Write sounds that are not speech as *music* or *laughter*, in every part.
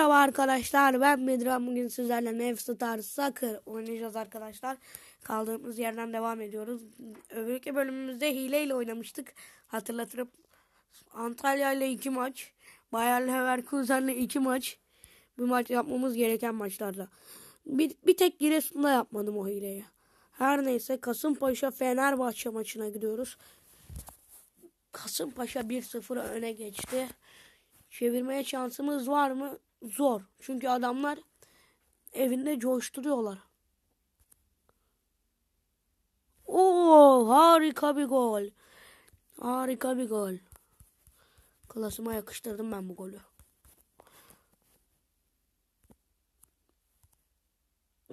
Merhaba arkadaşlar ben Bedran bugün sizlerle Nefstar Sakır oynayacağız arkadaşlar. Kaldığımız yerden devam ediyoruz. Öbürki bölümümüzde hileyle oynamıştık. Hatırlatırım Antalya ile iki maç. Bayer Leverkusen ile iki maç. Bir maç yapmamız gereken maçlarda. Bir, bir tek Giresun'da yapmadım o hileyi. Her neyse Kasımpaşa Fenerbahçe maçına gidiyoruz. Kasımpaşa 1-0 öne geçti. Çevirmeye şansımız var mı? zor. Çünkü adamlar evinde coşturuyorlar. Oo harika bir gol. Harika bir gol. Klasıma yakıştırdım ben bu golü.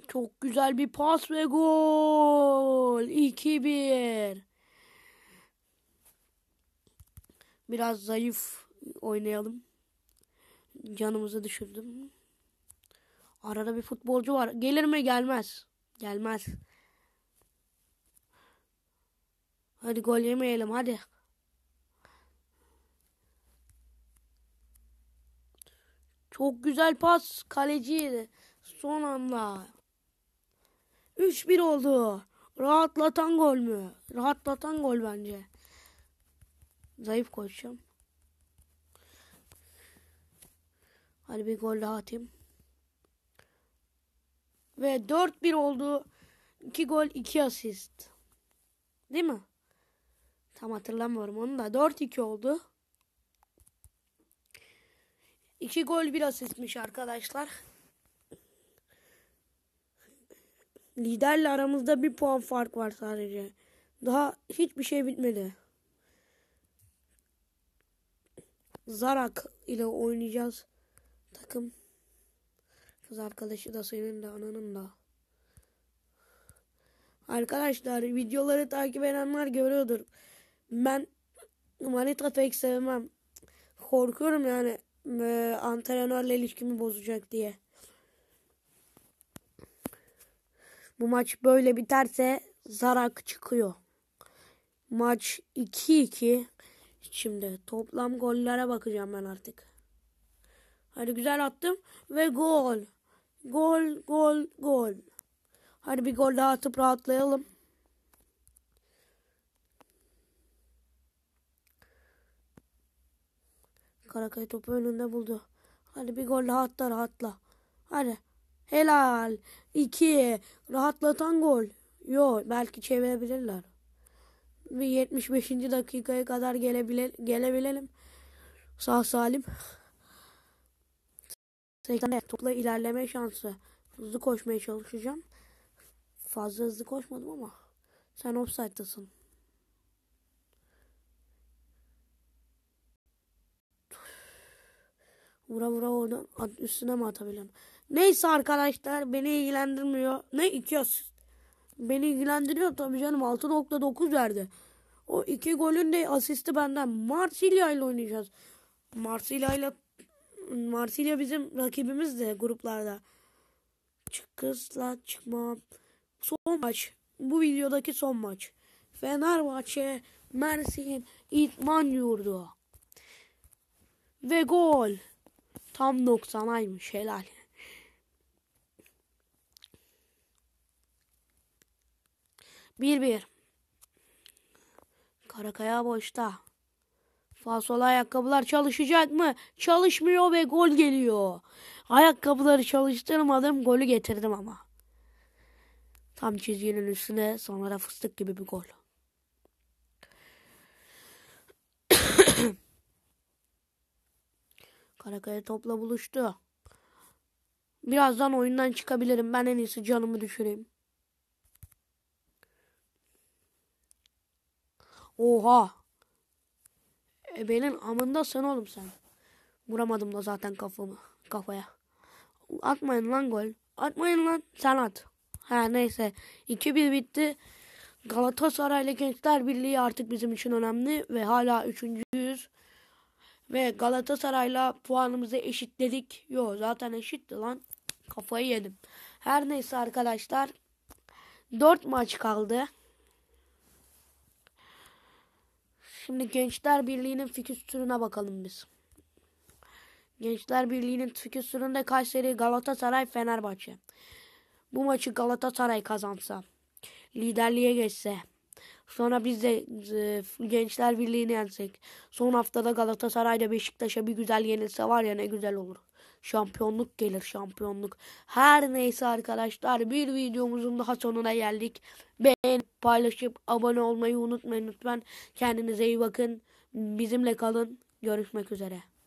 Çok güzel bir pas ve gol. 2-1. Biraz zayıf oynayalım. Canımızı düşürdüm. Arada bir futbolcu var. Gelir mi? Gelmez. Gelmez. Hadi gol yemeyelim hadi. Çok güzel pas. Kaleciydi. Son anda. 3-1 oldu. Rahatlatan gol mü? Rahatlatan gol bence. Zayıf koşacağım. Hadi bir gol daha atayım. Ve 4-1 oldu. 2 gol 2 asist. Değil mi? Tam hatırlamıyorum onu da. 4-2 oldu. 2 gol 1 asistmiş arkadaşlar. Liderle aramızda bir puan fark var sadece. Daha hiçbir şey bitmedi. Zarak ile oynayacağız takım kız arkadaşı da senin de ananın da. Arkadaşlar videoları takip edenler görüyordur. Ben manita pek sevmem. Korkuyorum yani e, antrenörle ilişkimi bozacak diye. Bu maç böyle biterse zarak çıkıyor. Maç 2-2. Şimdi toplam gollere bakacağım ben artık. Hadi güzel attım ve gol. Gol, gol, gol. Hadi bir gol daha atıp rahatlayalım. Karakay topu önünde buldu. Hadi bir gol daha atla rahatla. Hadi. Helal. İki. Rahatlatan gol. Yo belki çevirebilirler. Bir 75. dakikaya kadar gelebilir, gelebilelim. Sağ salim. 80'e topla ilerleme şansı. Hızlı koşmaya çalışacağım. Fazla hızlı koşmadım ama sen offside'dasın. Vura vura oradan üstüne mi atabilirim? Neyse arkadaşlar beni ilgilendirmiyor. Ne iki asist? Beni ilgilendiriyor tabii canım 6.9 verdi. O iki golün de asisti benden. Marsilya ile oynayacağız. Marsilya ile Marsilya bizim rakibimiz de gruplarda. Çık kızla çıkmam. Son maç. Bu videodaki son maç. Fenerbahçe Mersin İtman Yurdu. Ve gol. Tam 90 aymış helal. Bir bir. Karakaya boşta. Fasol ayakkabılar çalışacak mı? Çalışmıyor ve gol geliyor. Ayakkabıları çalıştırmadım golü getirdim ama. Tam çizginin üstüne sonra da fıstık gibi bir gol. *coughs* Karakaya topla buluştu. Birazdan oyundan çıkabilirim. Ben en iyisi canımı düşüreyim. Oha. Ebeğinin amında sen oğlum sen. Vuramadım da zaten kafamı. Kafaya. Atmayın lan gol. Atmayın lan. Sen at. Ha neyse. 2-1 bitti. Galatasaray ile Gençler Birliği artık bizim için önemli ve hala üçüncüyüz. Ve Galatasaray'la puanımızı eşitledik. Yo zaten eşitti lan. Kafayı yedim. Her neyse arkadaşlar. 4 maç kaldı. Şimdi Gençler Birliği'nin fikstürüne bakalım biz. Gençler Birliği'nin fikstüründe Kayseri, Galatasaray, Fenerbahçe. Bu maçı Galatasaray kazansa, liderliğe geçse, sonra biz de e, Gençler Birliği'ni yensek, son haftada Galatasaray'da Beşiktaş'a bir güzel yenilse var ya ne güzel olur. Şampiyonluk gelir şampiyonluk. Her neyse arkadaşlar bir videomuzun daha sonuna geldik. Beğen, paylaşıp abone olmayı unutmayın lütfen. Kendinize iyi bakın. Bizimle kalın. Görüşmek üzere.